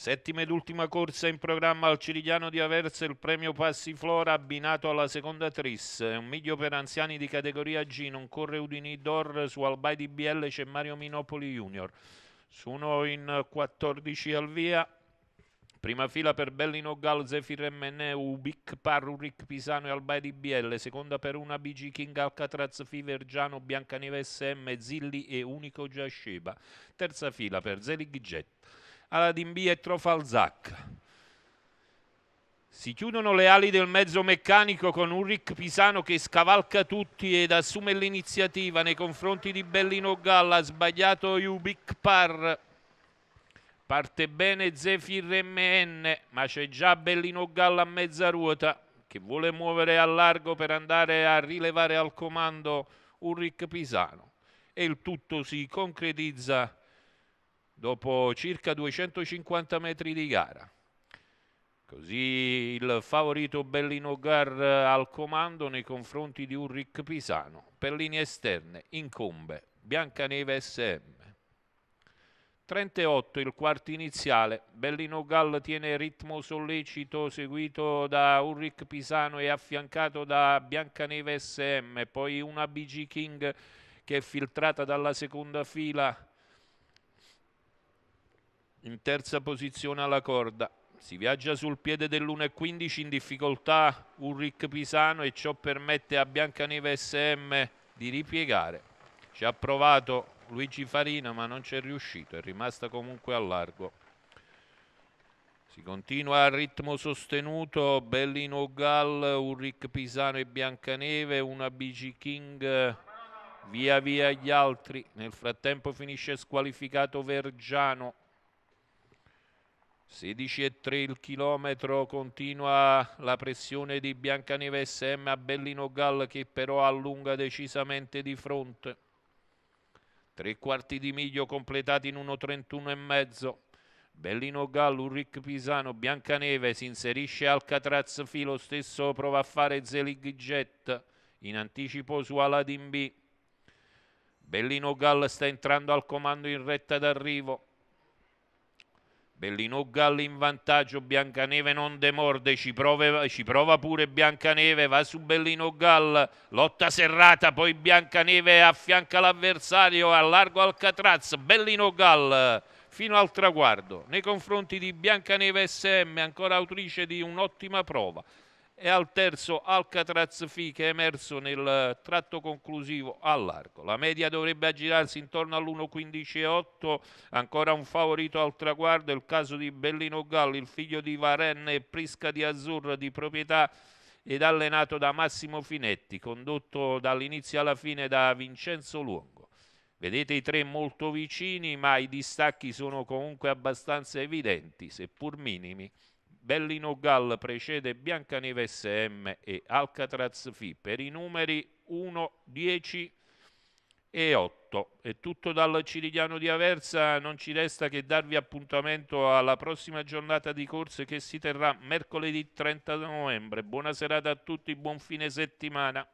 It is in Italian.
Settima ed ultima corsa in programma al Cirigliano di Aversa il premio Passiflora abbinato alla seconda tris. Un miglio per anziani di categoria G, non corre Udini Dor, su Albai di BL c'è Mario Minopoli Junior. Su uno in 14 al via. Prima fila per Bellino Gal, Zefir MN, Ubic, Parruric, Pisano e Albai di BL. Seconda per una BG King, Alcatraz, Fivergiano, Biancaneve SM, Zilli e Unico Giasceba. Terza fila per Zelig Jet alla Dimbia e Trofalzac. Si chiudono le ali del mezzo meccanico con Ulrich Pisano che scavalca tutti ed assume l'iniziativa nei confronti di Bellino Galla, sbagliato Jubic Par. Parte bene Zefir MN, ma c'è già Bellino Galla a mezza ruota che vuole muovere a largo per andare a rilevare al comando Ulrich Pisano. E il tutto si concretizza dopo circa 250 metri di gara. Così il favorito Bellino Gar eh, al comando nei confronti di Ulrich Pisano. Per linee esterne incombe Biancaneve SM. 38 il quarto iniziale, Bellino Gall tiene ritmo sollecito seguito da Ulrich Pisano e affiancato da Biancaneve SM, poi una BG King che è filtrata dalla seconda fila in terza posizione alla corda. Si viaggia sul piede dell'1.15 in difficoltà Ulrich Pisano e ciò permette a Biancaneve SM di ripiegare. Ci ha provato Luigi Farina ma non c'è riuscito, è rimasta comunque a largo. Si continua a ritmo sostenuto, Bellino Gall, Ulrich Pisano e Biancaneve, una BG King via via gli altri. Nel frattempo finisce squalificato Vergiano. 16,3 il chilometro, continua la pressione di Biancaneve SM a Bellino Gall che però allunga decisamente di fronte. Tre quarti di miglio completati in 1,31,5. Bellino Gall, Ulrich Pisano, Biancaneve si inserisce Alcatraz Filo, stesso prova a fare Zelig Jet in anticipo su Aladin B. Bellino Gall sta entrando al comando in retta d'arrivo. Bellino Gallo in vantaggio, Biancaneve non demorde, ci, prove, ci prova pure Biancaneve, va su Bellino Gallo, lotta serrata, poi Biancaneve affianca l'avversario, allargo Alcatraz, Bellino Gallo fino al traguardo nei confronti di Biancaneve SM, ancora autrice di un'ottima prova e al terzo Alcatraz Fi che è emerso nel eh, tratto conclusivo a largo. La media dovrebbe aggirarsi intorno all'1.15.8, ancora un favorito al traguardo il caso di Bellino Galli, il figlio di Varenne e Prisca di Azzurra di proprietà ed allenato da Massimo Finetti, condotto dall'inizio alla fine da Vincenzo Luongo. Vedete i tre molto vicini, ma i distacchi sono comunque abbastanza evidenti, seppur minimi, Bellino Gall precede Biancaneve SM e Alcatraz FI per i numeri 1, 10 e 8. È tutto dal Cirigliano di Aversa, non ci resta che darvi appuntamento alla prossima giornata di corse che si terrà mercoledì 30 novembre. Buona serata a tutti, buon fine settimana.